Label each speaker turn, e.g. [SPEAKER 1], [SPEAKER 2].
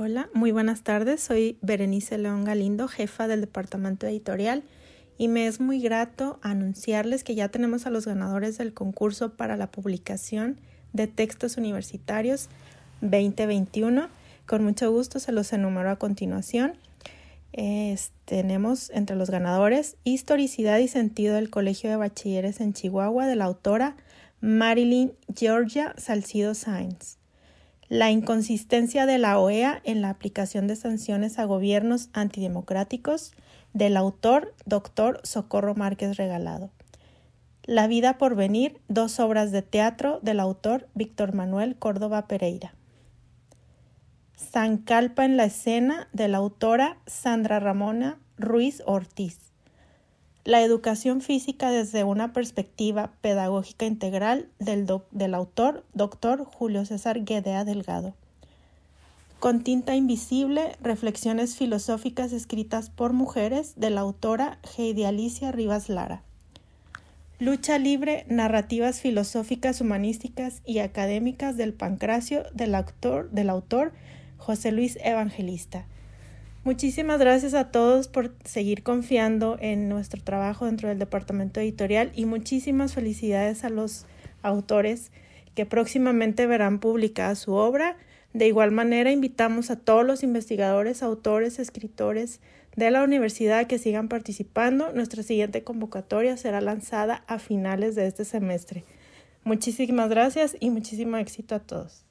[SPEAKER 1] Hola, muy buenas tardes. Soy Berenice León Galindo, jefa del departamento editorial, y me es muy grato anunciarles que ya tenemos a los ganadores del concurso para la publicación de textos universitarios 2021. Con mucho gusto se los enumero a continuación. tenemos entre los ganadores Historicidad y Sentido del Colegio de Bachilleres en Chihuahua de la autora Marilyn Georgia Salcido Sainz la inconsistencia de la OEA en la aplicación de sanciones a gobiernos antidemocráticos del autor doctor Socorro Márquez Regalado. La vida por venir, dos obras de teatro del autor Víctor Manuel Córdoba Pereira. Calpa en la escena de la autora Sandra Ramona Ruiz Ortiz. La educación física desde una perspectiva pedagógica integral del, autor, doctor Julio César Guedea Delgado. Con tinta invisible, reflexiones filosóficas escritas por mujeres de la autora Heidi Alicia Rivas Lara. Lucha libre, narrativas filosóficas, humanísticas y académicas del pancracio del autor, del autor José Luis Evangelista. Muchísimas gracias a todos por seguir confiando en nuestro trabajo dentro del departamento editorial y muchísimas felicidades a los autores que próximamente verán publicada su obra. De igual manera, invitamos a todos los investigadores, autores, escritores de la universidad que sigan participando. Nuestra siguiente convocatoria será lanzada a finales de este semestre. Muchísimas gracias y muchísimo éxito a todos.